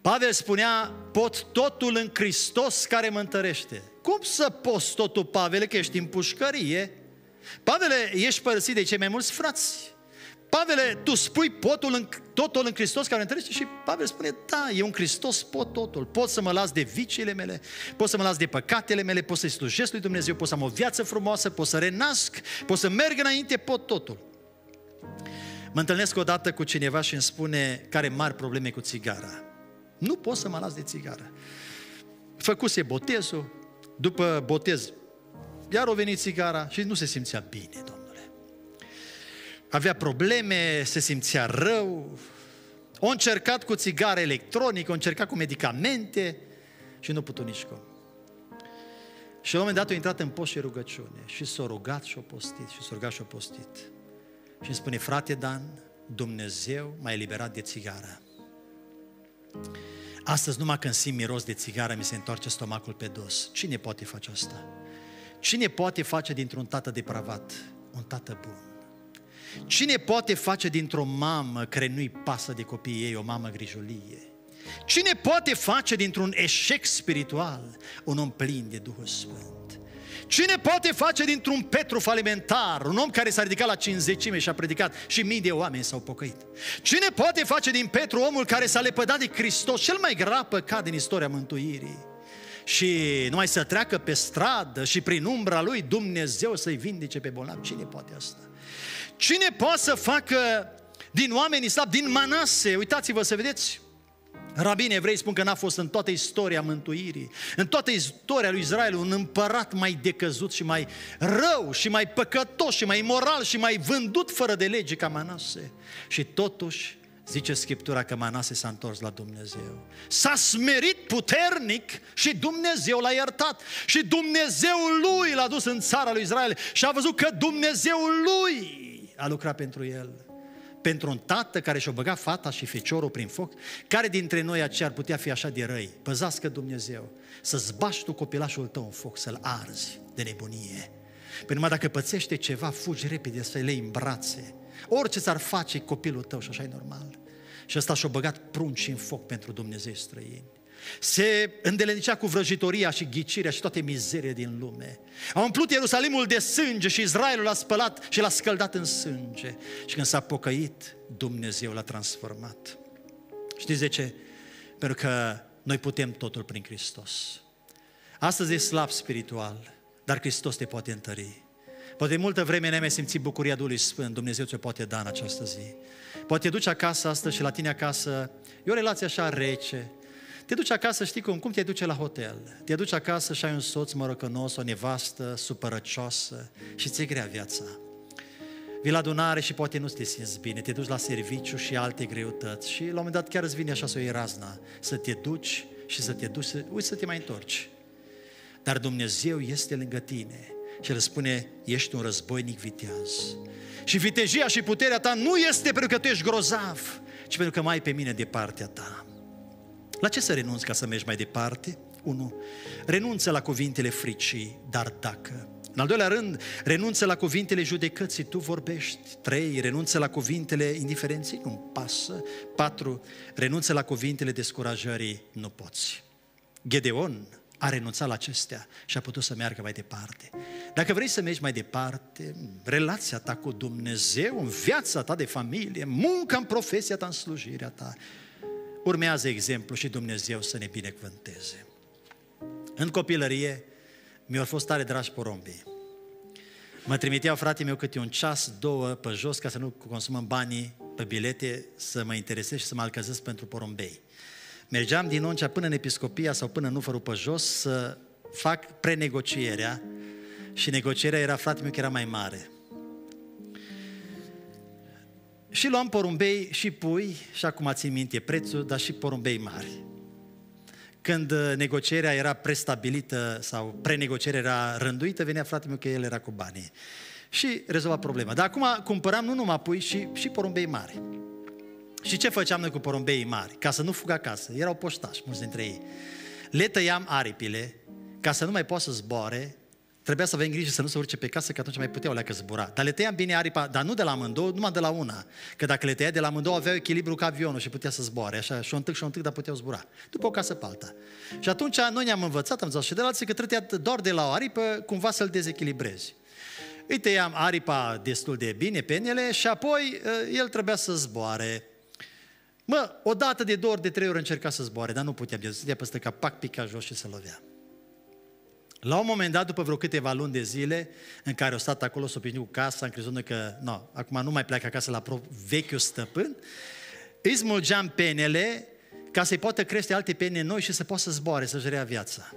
Pavel spunea, pot totul în Hristos care mă întărește. Cum să poți totul, Pavel, că ești în pușcărie? Pavel, ești părăsit de cei mai mulți frați. Pavele, tu spui potul în, totul în Hristos care întrește și Pavel spune, da, e un Hristos pot totul. Pot să mă las de viciile mele, pot să mă las de păcatele mele, pot să-i slujesc lui Dumnezeu, pot să am o viață frumoasă, pot să renasc, pot să merg înainte, pot totul. Mă întâlnesc odată cu cineva și îmi spune care mari probleme cu țigara. Nu pot să mă las de țigară. Făcuse botezul, după botez, iar o venit țigara și nu se simțea bine, domnule avea probleme, se simțea rău, o încercat cu țigară electronică, o încercat cu medicamente și nu putut nici cum. Și la un moment dat a intrat în post și rugăciune și s-a rugat și a postit și s-a rugat și a postit. Și îmi spune, frate Dan, Dumnezeu m-a eliberat de țigară. Astăzi numai când simt miros de țigară mi se întoarce stomacul pe dos. Cine poate face asta? Cine poate face dintr-un tată depravat un tată bun? Cine poate face dintr-o mamă care nu-i pasă de copiii ei o mamă grijulie? Cine poate face dintr-un eșec spiritual un om plin de Duhul Sfânt? Cine poate face dintr-un Petru falimentar, un om care s-a ridicat la cinzecime și a predicat și mii de oameni s-au pocăit? Cine poate face din Petru omul care s-a lepădat de Hristos, cel mai grav păcat din istoria mântuirii? Și numai să treacă pe stradă și prin umbra lui Dumnezeu să-i vindece pe bolnav. Cine poate asta? Cine poate să facă din oamenii slabi, din Manase? Uitați-vă să vedeți. Rabine, evrei spun că n-a fost în toată istoria mântuirii, în toată istoria lui Israel, un împărat mai decăzut și mai rău și mai păcătos și mai moral și mai vândut fără de lege ca Manase. Și totuși, zice Scriptura că Manase s-a întors la Dumnezeu. S-a smerit puternic și Dumnezeu l-a iertat. Și Dumnezeul lui l-a dus în țara lui Israel și a văzut că Dumnezeul lui a lucrat pentru el, pentru un tată care și-a băgat fata și feciorul prin foc, care dintre noi aceia ar putea fi așa de răi? Păzească Dumnezeu să-ți bași tu copilașul tău în foc, să-l arzi de nebunie. Pentru păi că dacă pățește ceva, fugi repede să-i lei în brațe. Orice ți-ar face copilul tău și așa e normal. Și ăsta și-a băgat prunci în foc pentru Dumnezeu străini se îndelenicea cu vrăjitoria și ghicirea și toate mizerie din lume. A umplut Ierusalimul de sânge și Israelul l-a spălat și l-a scăldat în sânge. Și când s-a pocăit, Dumnezeu l-a transformat. Știți de ce? Pentru că noi putem totul prin Hristos. Astăzi e slab spiritual, dar Hristos te poate întări. Poate multă vreme ne-ai mai simțit bucuria Duhului Sfânt, Dumnezeu ți-o poate da în această zi. Poate duci acasă astăzi și la tine acasă, e o relație așa rece, te duci acasă, știi cum, cum te duce la hotel. Te duci acasă și ai un soț mărăcănos, o nevastă supărăcioasă și ți-e grea viața. Vii la adunare și poate nu te simți bine, te duci la serviciu și alte greutăți și la un moment dat chiar îți vine așa să o iei razna, să te duci și să te duci, să, uite să te mai întorci. Dar Dumnezeu este lângă tine și îl spune, ești un războinic viteaz. Și vitejia și puterea ta nu este pentru că tu ești grozav, ci pentru că mai ai pe mine de partea ta. La ce să renunți ca să mergi mai departe? 1. Renunță la cuvintele fricii, dar dacă. În al doilea rând, renunță la cuvintele judecății, tu vorbești. 3. Renunță la cuvintele indiferenței, nu-mi pasă. 4. Renunță la cuvintele descurajării, nu poți. Gedeon a renunțat la acestea și a putut să meargă mai departe. Dacă vrei să mergi mai departe, relația ta cu Dumnezeu, în viața ta de familie, munca în profesia ta, în slujirea ta, urmează exemplu și Dumnezeu să ne binecuvânteze. În copilărie mi-au fost tare dragi porombii. Mă trimiteau fratele meu câte un ceas, două pe jos ca să nu consumăm banii pe bilete, să mă interesez și să mă alcăzesc pentru porumbei. Mergeam din Oncea până în Episcopia sau până în Ufărul pe jos să fac prenegocierea și negocierea era fratele meu care era mai mare. Și luam porumbei și pui, și acum țin minte prețul, dar și porumbei mari. Când uh, negocierea era prestabilită sau prenegocierea era rânduită, venea fratele meu că el era cu banii. Și rezolva problema. Dar acum cumpăram nu numai pui, și, și porumbei mari. Și ce făceam noi cu porumbei mari? Ca să nu fugă acasă. Erau poștași, mulți dintre ei. Le tăiam aripile ca să nu mai poată să zboare Trebuia să avem grijă să nu se urce pe casă, că atunci mai puteau leacă zbura. Dar le tăiam bine aripa, dar nu de la amândouă, numai de la una. Că dacă le tăia de la amândouă, aveau echilibru ca avionul și putea să zboare. Așa, și un tâc, și un tâc, dar puteau zbura. După o casă pe alta. Și atunci noi ne-am învățat, am zis și de la alții, că trebuia doar de la o aripă, cumva să-l dezechilibrezi. Îi tăiam aripa destul de bine pe ele și apoi ă, el trebuia să zboare. Mă, o dată de două ori, de trei ori încerca să zboare, dar nu puteam. Eu stătea peste capac, pica jos și se lovea. La un moment dat, după vreo câteva luni de zile, în care au stat acolo, s o cu casa, în crezut că, no, acum nu mai pleacă acasă la vechiul stăpân, îi smulgeam penele ca să-i poată crește alte pene noi și să poată să zboare, să-și rea viața.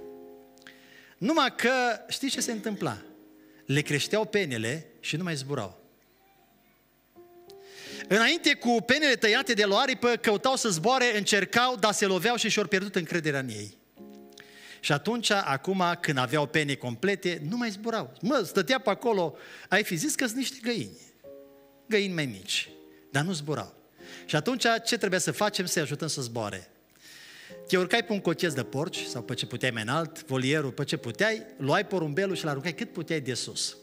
Numai că, știi ce se întâmpla? Le creșteau penele și nu mai zburau. Înainte cu penele tăiate de la pe căutau să zboare, încercau, dar se loveau și și-au pierdut încrederea în ei. Și atunci, acum, când aveau pene complete, nu mai zburau. Mă, stătea pe acolo, ai fi zis că sunt niște găini. Găini mai mici, dar nu zburau. Și atunci, ce trebuia să facem? Să-i ajutăm să zboare. Te urcai pe un coces de porci sau pe ce puteai mai înalt, volierul, pe ce puteai, luai porumbelul și l aruncai cât puteai de sus.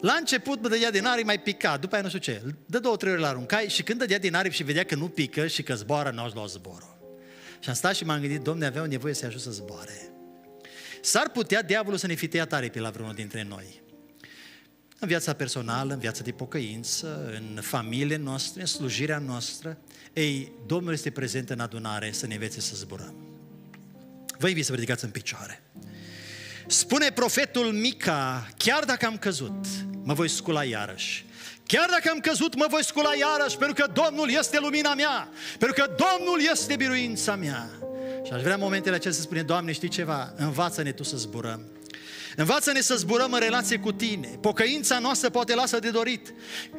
La început dădea din aripi, mai pica, după aia nu știu ce. Dă două, trei ori la aruncai și când dădea din aripi și vedea că nu pică și că zboară, n-aș lua zborul. Și am stat și m-am gândit, Domne, aveau nevoie să-i ajut să zboare. S-ar putea diavolul să ne fi tăiat aripii la vreunul dintre noi. În viața personală, în viața de pocăință, în familie noastră, în slujirea noastră. Ei, Domnul este prezent în adunare să ne învețe să zburăm. Vă invit să vă ridicați în picioare. Spune profetul Mica, chiar dacă am căzut, mă voi scula iarăși Chiar dacă am căzut, mă voi scula iarăși, pentru că Domnul este lumina mea, pentru că Domnul este biruința mea. Și aș vrea în momentele acestea să spune, Doamne, știi ceva? Învață-ne Tu să zburăm. Învață-ne să zburăm în relație cu tine. Pocăința noastră poate lasă de dorit.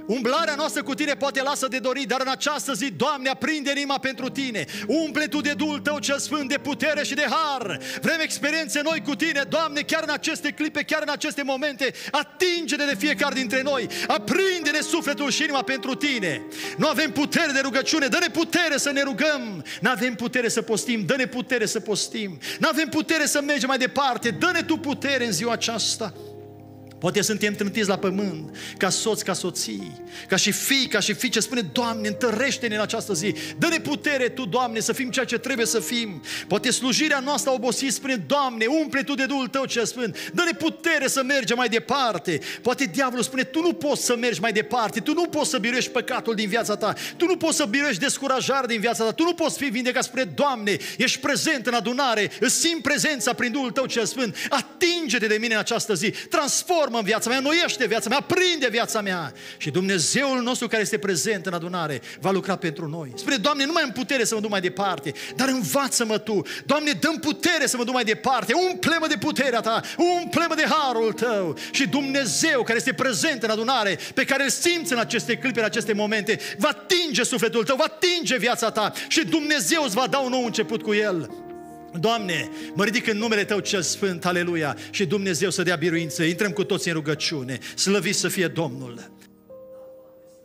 Umblarea noastră cu tine poate lasă de dorit, dar în această zi, Doamne, aprinde inima pentru tine. Umple tu de dul tău cel sfânt, de putere și de har. Vrem experiențe noi cu tine, Doamne, chiar în aceste clipe, chiar în aceste momente. Atinge-ne de fiecare dintre noi. Aprinde-ne sufletul și inima pentru tine. Nu avem putere de rugăciune, dă-ne putere să ne rugăm. Nu avem putere să postim, dă-ne putere să postim. Nu avem putere să mergem mai departe, dă-ne tu putere în zi izijočasta Poate suntem trântiți la pământ, ca soți, ca soții, ca și fii, ca și fiice. Spune, Doamne, întărește-ne în această zi. Dă-ne putere Tu, Doamne, să fim ceea ce trebuie să fim. Poate slujirea noastră obosit, spune, Doamne, umple Tu de Duhul Tău ce spun. Dă-ne putere să mergem mai departe. Poate diavolul spune, Tu nu poți să mergi mai departe, Tu nu poți să biruiești păcatul din viața ta, Tu nu poți să biruiești descurajarea din viața ta, Tu nu poți fi vindecat, spune, Doamne, ești prezent în adunare, îți simt prezența prin Duhul Tău ce spun. Atinge-te de mine în această zi, Transform formă în viața mea, ește viața mea, prinde viața mea. Și Dumnezeul nostru care este prezent în adunare va lucra pentru noi. Spune, Doamne, nu mai am putere să mă duc mai departe, dar învață-mă Tu. Doamne, dăm putere să mă duc mai departe, umple-mă de puterea Ta, umple-mă de harul Tău. Și Dumnezeu care este prezent în adunare, pe care îl simți în aceste clipe, în aceste momente, va atinge sufletul tău, va atinge viața ta și Dumnezeu îți va da un nou început cu El. Doamne, mă ridic în numele Tău cel Sfânt, aleluia, și Dumnezeu să dea biruință. Intrăm cu toți în rugăciune. Slăvit să fie Domnul!